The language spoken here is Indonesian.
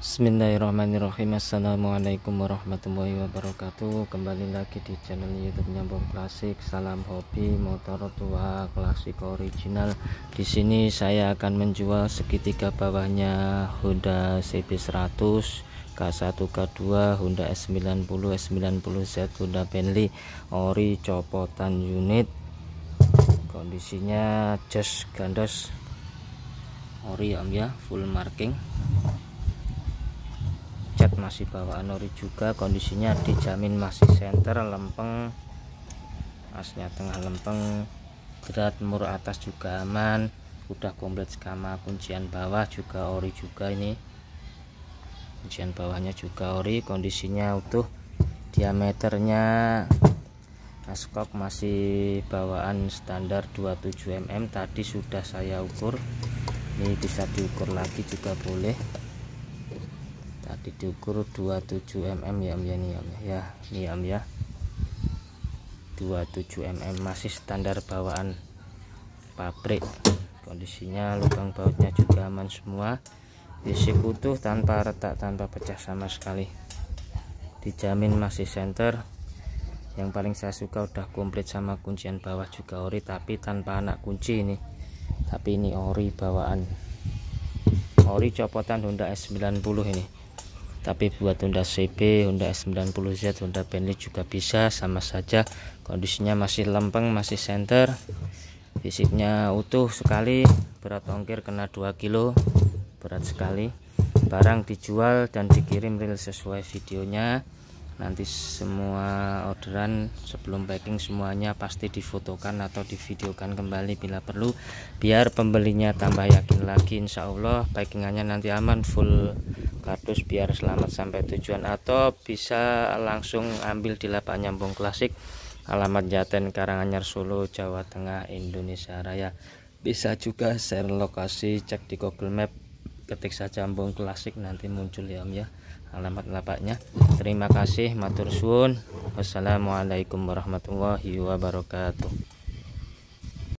Bismillahirrahmanirrahim Assalamualaikum warahmatullahi wabarakatuh Kembali lagi di channel youtube Nyambung Klasik Salam hobi motor tua klasik original Di sini saya akan menjual segitiga bawahnya Honda CB100 K1 K2 Honda S90 S90Z Honda Bentley Ori copotan unit Kondisinya just gandos Ori om ya full marking masih bawaan ori juga kondisinya dijamin masih center lempeng asnya tengah lempeng berat mur atas juga aman udah komplit skama kuncian bawah juga ori juga ini kuncian bawahnya juga ori kondisinya utuh diameternya askok masih bawaan standar 27 mm tadi sudah saya ukur ini bisa diukur lagi juga boleh tadi nah, diukur 27 mm ya Om ya nih Om ya nih Om ya 27 ya, ya, ya, mm masih standar bawaan pabrik kondisinya lubang bautnya juga aman semua isi utuh tanpa retak tanpa pecah sama sekali dijamin masih center yang paling saya suka udah komplit sama kuncian bawah juga ori tapi tanpa anak kunci ini tapi ini ori bawaan ori copotan Honda S90 ini tapi buat Honda CB, Honda S90Z, Honda Bentley juga bisa sama saja kondisinya masih lempeng, masih center fisiknya utuh sekali berat ongkir kena 2 kilo berat sekali barang dijual dan dikirim real sesuai videonya nanti semua orderan sebelum packing semuanya pasti difotokan atau divideokan kembali bila perlu biar pembelinya tambah yakin lagi Insya Allah packingannya nanti aman full kardus biar selamat sampai tujuan atau bisa langsung ambil di lapak nyambung klasik alamat Jaten Karanganyar Solo Jawa Tengah Indonesia Raya bisa juga share lokasi cek di Google Map ketik saja embung klasik nanti muncul ya om ya alamat lapaknya terima kasih matur suwun wassalamualaikum warahmatullahi wabarakatuh